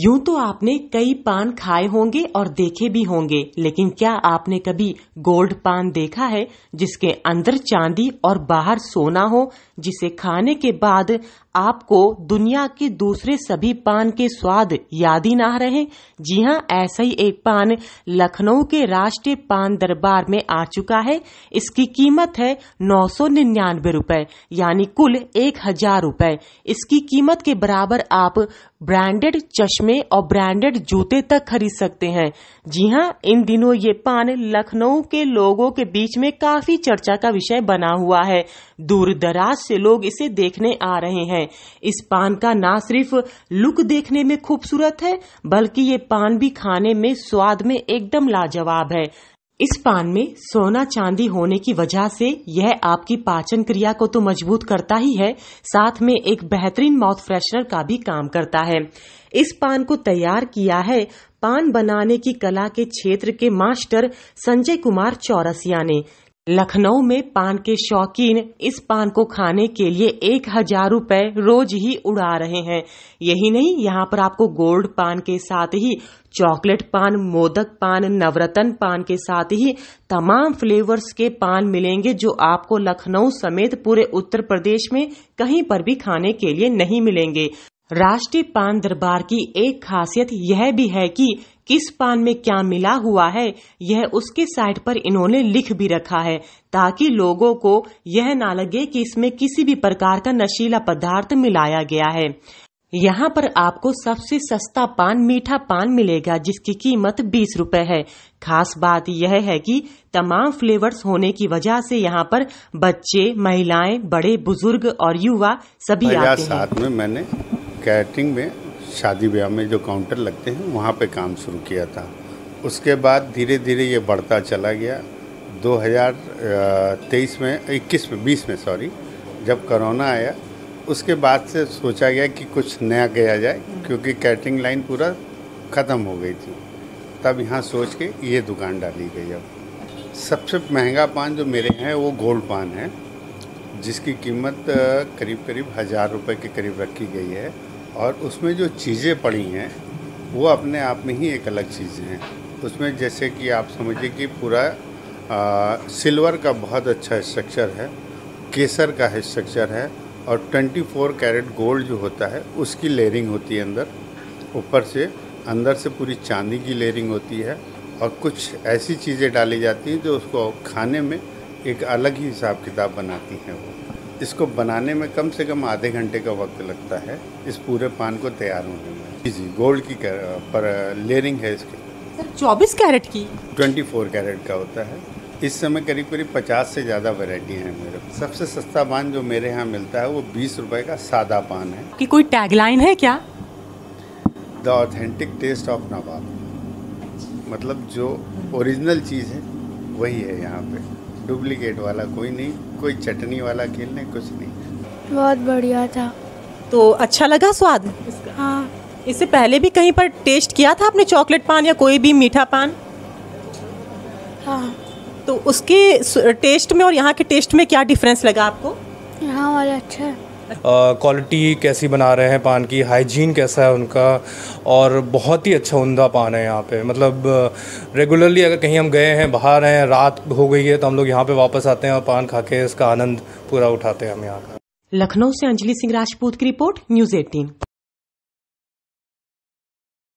यूं तो आपने कई पान खाए होंगे और देखे भी होंगे लेकिन क्या आपने कभी गोल्ड पान देखा है जिसके अंदर चांदी और बाहर सोना हो जिसे खाने के बाद आपको दुनिया के दूसरे सभी पान के स्वाद याद ही ना रहे जी हाँ ऐसा ही एक पान लखनऊ के राष्ट्रीय पान दरबार में आ चुका है इसकी कीमत है नौ सौ निन्यानवे रूपए यानी कुल एक हजार रूपए इसकी कीमत के बराबर आप ब्रांडेड चश्मे और ब्रांडेड जूते तक खरीद सकते हैं जी हाँ इन दिनों ये पान लखनऊ के लोगों के बीच में काफी चर्चा का विषय बना हुआ है दूर दराज से लोग इसे देखने आ रहे हैं हैं इस पान का ना सिर्फ लुक देखने में खूबसूरत है बल्कि ये पान भी खाने में स्वाद में एकदम लाजवाब है इस पान में सोना चांदी होने की वजह से यह आपकी पाचन क्रिया को तो मजबूत करता ही है साथ में एक बेहतरीन माउथ फ्रेशनर का भी काम करता है इस पान को तैयार किया है पान बनाने की कला के क्षेत्र के मास्टर संजय कुमार चौरसिया ने लखनऊ में पान के शौकीन इस पान को खाने के लिए एक हजार रूपए रोज ही उड़ा रहे हैं यही नहीं यहाँ पर आपको गोल्ड पान के साथ ही चॉकलेट पान मोदक पान नवरत्न पान के साथ ही तमाम फ्लेवर्स के पान मिलेंगे जो आपको लखनऊ समेत पूरे उत्तर प्रदेश में कहीं पर भी खाने के लिए नहीं मिलेंगे राष्ट्रीय पान दरबार की एक खासियत यह भी है कि किस पान में क्या मिला हुआ है यह उसके साइड पर इन्होंने लिख भी रखा है ताकि लोगों को यह ना लगे कि इसमें किसी भी प्रकार का नशीला पदार्थ मिलाया गया है यहाँ पर आपको सबसे सस्ता पान मीठा पान मिलेगा जिसकी कीमत बीस रूपए है खास बात यह है कि तमाम फ्लेवर्स होने की वजह से यहाँ पर बच्चे महिलाएं बड़े बुजुर्ग और युवा सभी आते हैं साथ में मैंने कैटरिंग में शादी ब्याह में जो काउंटर लगते हैं वहाँ पे काम शुरू किया था उसके बाद धीरे धीरे ये बढ़ता चला गया 2023 में 21 में 20 में सॉरी जब करोना आया उसके बाद से सोचा गया कि कुछ नया किया जाए क्योंकि कैटरिंग लाइन पूरा ख़त्म हो गई थी तब यहाँ सोच के ये दुकान डाली गई अब सबसे महंगा पान जो मेरे हैं वो गोल्ड पान है जिसकी कीमत करीब करीब हज़ार रुपये के करीब रखी गई है और उसमें जो चीज़ें पड़ी हैं वो अपने आप में ही एक अलग चीज़ें हैं उसमें जैसे कि आप समझिए कि पूरा सिल्वर का बहुत अच्छा स्ट्रक्चर है केसर का स्ट्रक्चर है और 24 कैरेट गोल्ड जो होता है उसकी लेयरिंग होती है अंदर ऊपर से अंदर से पूरी चांदी की लेयरिंग होती है और कुछ ऐसी चीज़ें डाली जाती हैं जो उसको खाने में एक अलग ही हिसाब किताब बनाती हैं वो इसको बनाने में कम से कम आधे घंटे का वक्त लगता है इस पूरे पान को तैयार होने में जी जी गोल्ड की पर लेयरिंग है इसकी सर चौबीस कैरेट की ट्वेंटी फोर कैरेट का होता है इस समय करीब करीब पचास से ज़्यादा वैरायटी हैं मेरे सबसे सस्ता पान जो मेरे यहाँ मिलता है वो बीस रुपए का सादा पान है कि कोई टैगलाइन है क्या the authentic taste of Nawab मतलब जो ओरिजिनल चीज़ है वही है यहाँ पे डुप्लीकेट वाला कोई नहीं कोई चटनी वाला खेल नहीं कुछ नहीं बहुत बढ़िया था तो अच्छा लगा स्वाद इसका हाँ इससे पहले भी कहीं पर टेस्ट किया था आपने चॉकलेट पान या कोई भी मीठा पान हाँ तो उसके टेस्ट में और यहाँ के टेस्ट में क्या डिफरेंस लगा आपको यहाँ वाला अच्छा है क्वालिटी कैसी बना रहे हैं पान की हाइजीन कैसा है उनका और बहुत ही अच्छा उमदा पान है यहाँ पे मतलब रेगुलरली अगर कहीं हम गए हैं बाहर हैं रात हो गई है तो हम लोग यहाँ पे वापस आते हैं और पान खा के इसका आनंद पूरा उठाते हैं हम यहाँ का लखनऊ से अंजलि सिंह राजपूत की रिपोर्ट न्यूज़ एटीन